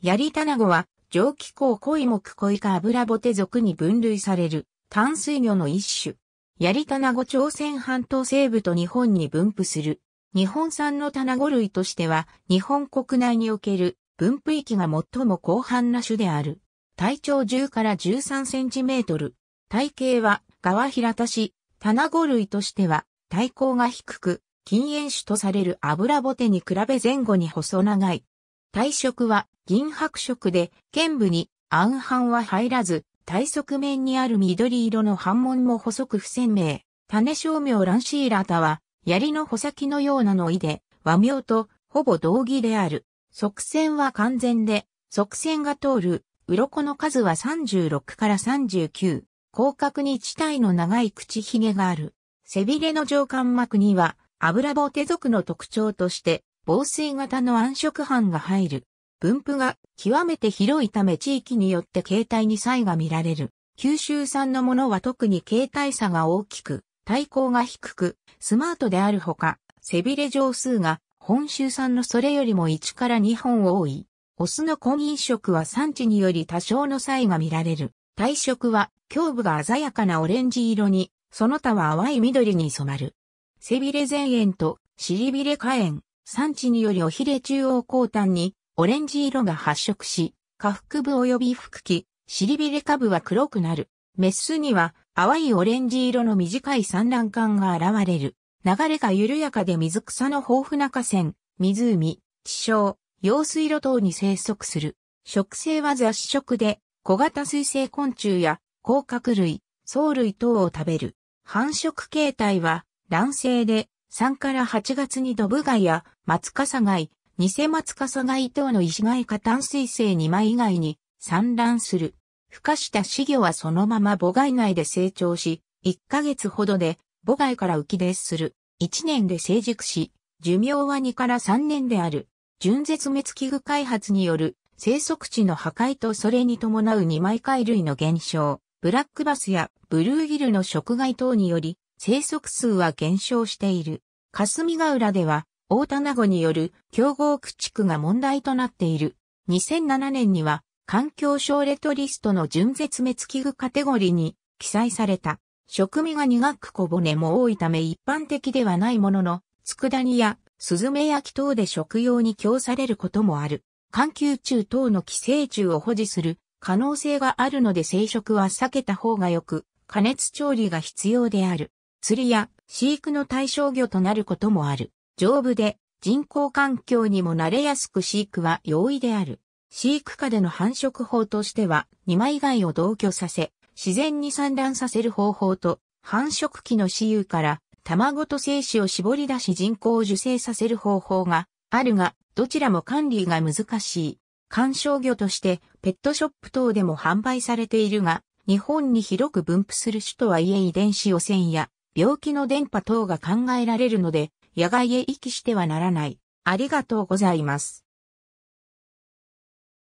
ヤリタナゴは、蒸気濃い木いか油ボテ属に分類される、淡水魚の一種。ヤリタナゴ朝鮮半島西部と日本に分布する。日本産のタナゴ類としては、日本国内における分布域が最も広範な種である。体長10から13センチメートル。体型は、側平田し、タナゴ類としては、体高が低く、禁煙種とされる油ボテに比べ前後に細長い。体色は銀白色で、剣部に暗斑は入らず、体側面にある緑色の斑紋も細く不鮮明。種照明ランシーラタは、槍の穂先のようなの意で、和名とほぼ同義である。側線は完全で、側線が通る、鱗の数は36から39。広角に地帯の長い口ひげがある。背びれの上巻膜には、油棒手族の特徴として、防水型の暗色斑が入る。分布が極めて広いため地域によって形態に差異が見られる。九州産のものは特に形態差が大きく、対抗が低く、スマートであるほか、背びれ上数が本州産のそれよりも1から2本多い。オスの婚姻色は産地により多少の差異が見られる。体色は胸部が鮮やかなオレンジ色に、その他は淡い緑に染まる。背びれ前縁と尻びれ下縁、産地によりおひれ中央後端にオレンジ色が発色し、下腹部及び腹器、尻びれ下部は黒くなる。メスには淡いオレンジ色の短い産卵管が現れる。流れが緩やかで水草の豊富な河川、湖、地床、用水路等に生息する。食性は雑食で、小型水生昆虫や甲殻類、藻類等を食べる。繁殖形態は卵生で3から8月にドブ貝や松笠貝、偽松笠ガイ等の石貝化淡水性2枚以外に産卵する。孵化した死魚はそのまま母貝内で成長し、1ヶ月ほどで母貝から浮き出する。1年で成熟し、寿命は2から3年である。純絶滅危惧開発による生息地の破壊とそれに伴う二枚貝類の減少、ブラックバスやブルーギルの食害等により生息数は減少している。霞ヶ浦では大田名護による競合駆逐が問題となっている。2007年には環境省レトリストの純絶滅危惧カテゴリーに記載された。食味が苦く小骨も多いため一般的ではないものの、佃煮やスズメ焼き等で食用に供されることもある。環球中等の寄生虫を保持する可能性があるので生殖は避けた方がよく、加熱調理が必要である。釣りや飼育の対象魚となることもある。丈夫で人工環境にも慣れやすく飼育は容易である。飼育下での繁殖法としては、2枚貝を同居させ、自然に産卵させる方法と、繁殖期の雌雄から卵と精子を絞り出し人工を受精させる方法があるが、どちらも管理が難しい。観賞魚としてペットショップ等でも販売されているが、日本に広く分布する種とはいえ遺伝子汚染や病気の電波等が考えられるので、野外へ行きしてはならない。ありがとうございます。